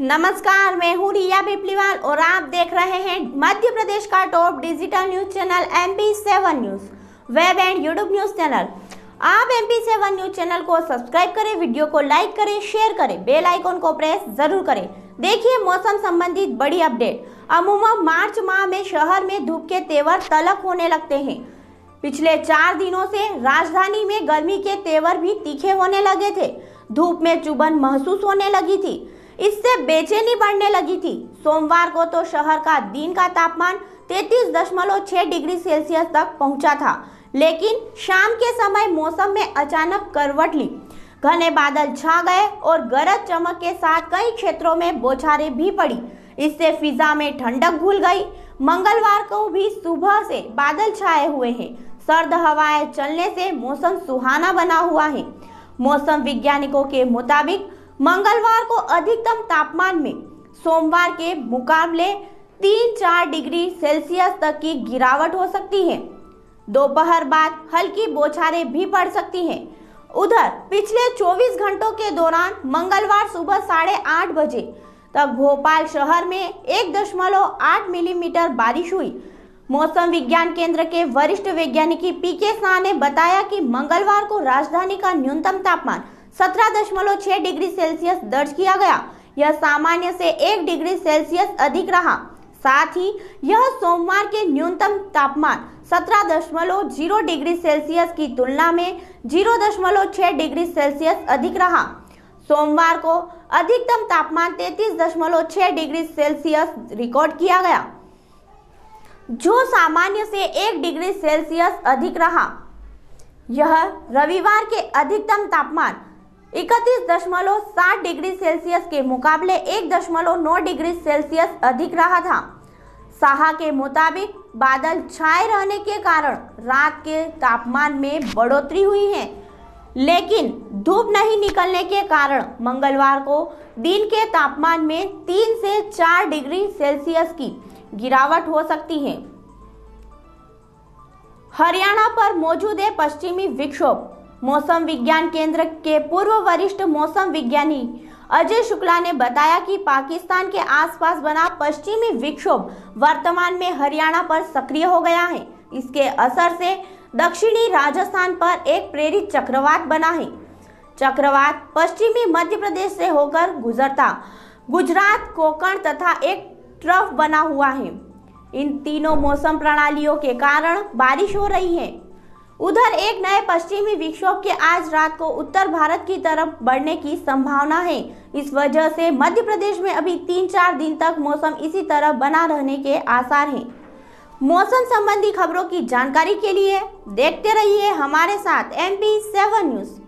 नमस्कार मैं हूँ रिया पिपलीवाल और आप देख रहे हैं मध्य प्रदेश का top digital news channel M P seven news web and YouTube news channel आप M P seven news channel को सब्सक्राइब करें वीडियो को लाइक करें शेयर करें बेल आइकॉन को प्रेस जरूर करें देखिए मौसम संबंधित बड़ी अपडेट अमूमा मार्च माह में शहर में धूप के तेवर तलक होने लगते हैं पिछले चार दिनों से राजधानी में गर्मी के तेवर भी तीखे होने लगे थे धूप में चुभन महसूस होने लगी थी इससे बेचैनी बढ़ने लगी थी सोमवार को तो शहर का दिन का तापमान 33.6 डिग्री सेल्सियस तक पहुंचा था लेकिन शाम के समय मौसम में अचानक करवट ली घने बादल छा गए और गरज चमक के साथ कई क्षेत्रों में बौछारें भी पड़ी इससे फिजा में ठंडक घुल गई मंगलवार को भी सुबह से बादल छाए हुए हैं सर्द हवाएं चलने से मौसम सुहाना बना हुआ है मौसम वैज्ञानिकों के मुताबिक मंगलवार को अधिकतम तापमान में सोमवार के मुकाबले तीन चार डिग्री सेल्सियस तक की गिरावट हो सकती है दोपहर बाद हल्की बोछारे भी पड़ सकती हैं उधर पिछले 24 घंटों के दौरान मंगलवार सुबह साढ़े आठ बजे तक भोपाल शहर में एक दशमलव आठ मिलीमीटर बारिश हुई मौसम विज्ञान केंद्र के वरिष्ठ वैज्ञानिकी पी के शाह ने बताया कि मंगलवार को राजधानी का न्यूनतम तापमान 17.6 डिग्री सेल्सियस दर्ज किया गया यह सामान्य से एक डिग्री सेल्सियस अधिक रहा साथ ही यह सोमवार के न्यूनतम तापमान 17.0 डिग्री सेल्सियस की तुलना में 0.6 डिग्री सेल्सियस अधिक रहा सोमवार को अधिकतम तापमान 33.6 डिग्री सेल्सियस रिकॉर्ड किया गया जो सामान्य से एक डिग्री सेल्सियस अधिक रहा यह रविवार के अधिकतम तापमान इकतीस दशमलव सात डिग्री सेल्सियस के मुकाबले एक दशमलव नौ डिग्री सेल्सियस अधिक रहा था साहा के मुताबिक बादल छाए रहने के कारण रात के तापमान में बढ़ोतरी हुई है लेकिन धूप नहीं निकलने के कारण मंगलवार को दिन के तापमान में तीन से चार डिग्री सेल्सियस की गिरावट हो सकती है हरियाणा पर मौजूद है पश्चिमी विक्षोभ मौसम विज्ञान केंद्र के पूर्व वरिष्ठ मौसम विज्ञानी अजय शुक्ला ने बताया कि पाकिस्तान के आसपास बना पश्चिमी विक्षोभ वर्तमान में हरियाणा पर सक्रिय हो गया है इसके असर से दक्षिणी राजस्थान पर एक प्रेरित चक्रवात बना है चक्रवात पश्चिमी मध्य प्रदेश से होकर गुजरता गुजरात कोकण तथा एक ट्रफ बना हुआ है इन तीनों मौसम प्रणालियों के कारण बारिश हो रही है उधर एक नए पश्चिमी विक्षोभ के आज रात को उत्तर भारत की तरफ बढ़ने की संभावना है इस वजह से मध्य प्रदेश में अभी तीन चार दिन तक मौसम इसी तरह बना रहने के आसार हैं मौसम संबंधी खबरों की जानकारी के लिए देखते रहिए हमारे साथ एम पी सेवन न्यूज़